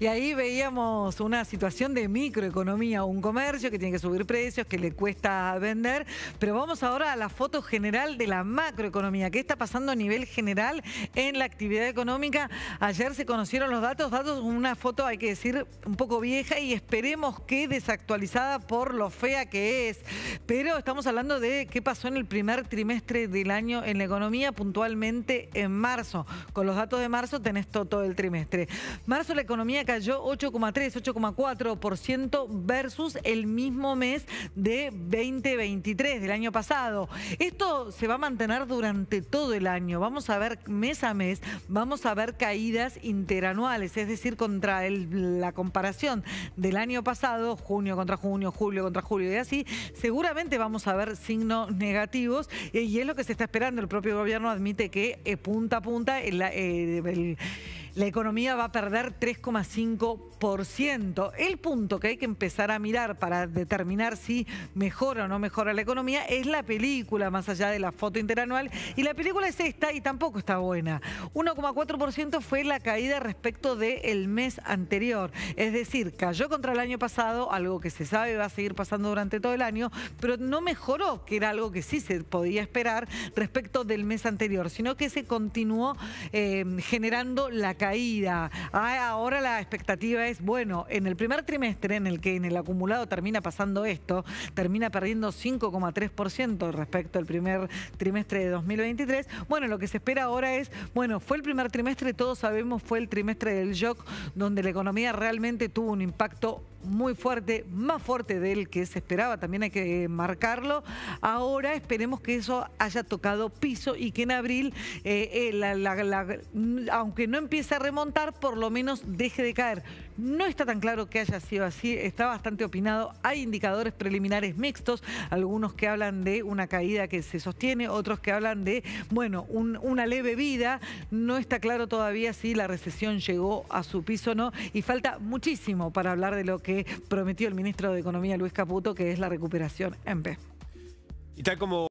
Y ahí veíamos una situación de microeconomía, un comercio que tiene que subir precios, que le cuesta vender. Pero vamos ahora a la foto general de la macroeconomía. ¿Qué está pasando a nivel general en la actividad económica? Ayer se conocieron los datos, datos, una foto, hay que decir, un poco vieja y esperemos que desactualizada por lo fea que es. Pero estamos hablando de qué pasó en el primer trimestre del año en la economía, puntualmente en marzo. Con los datos de marzo tenés todo, el trimestre. Marzo la economía cayó 8,3, 8,4% versus el mismo mes de 2023, del año pasado. Esto se va a mantener durante todo el año. Vamos a ver mes a mes, vamos a ver caídas interanuales, es decir, contra la comparación del año pasado, junio contra junio, julio contra julio y así, seguramente vamos a ver signos negativos y es lo que se está esperando. El propio gobierno admite que eh, punta a punta el eh, la economía va a perder 3,5%. El punto que hay que empezar a mirar para determinar si mejora o no mejora la economía es la película, más allá de la foto interanual. Y la película es esta y tampoco está buena. 1,4% fue la caída respecto del mes anterior. Es decir, cayó contra el año pasado, algo que se sabe va a seguir pasando durante todo el año, pero no mejoró, que era algo que sí se podía esperar respecto del mes anterior, sino que se continuó eh, generando la caída Ah, ahora la expectativa es, bueno, en el primer trimestre en el que en el acumulado termina pasando esto, termina perdiendo 5,3% respecto al primer trimestre de 2023. Bueno, lo que se espera ahora es, bueno, fue el primer trimestre, todos sabemos, fue el trimestre del shock, donde la economía realmente tuvo un impacto muy fuerte, más fuerte del que se esperaba, también hay que eh, marcarlo. Ahora esperemos que eso haya tocado piso y que en abril, eh, eh, mm, aunque no empiece a remontar, por lo menos deje de caer. No está tan claro que haya sido así, está bastante opinado. Hay indicadores preliminares mixtos, algunos que hablan de una caída que se sostiene, otros que hablan de, bueno, una leve vida. No está claro todavía si la recesión llegó a su piso o no. Y falta muchísimo para hablar de lo que prometió el ministro de Economía, Luis Caputo, que es la recuperación en P. Y tal como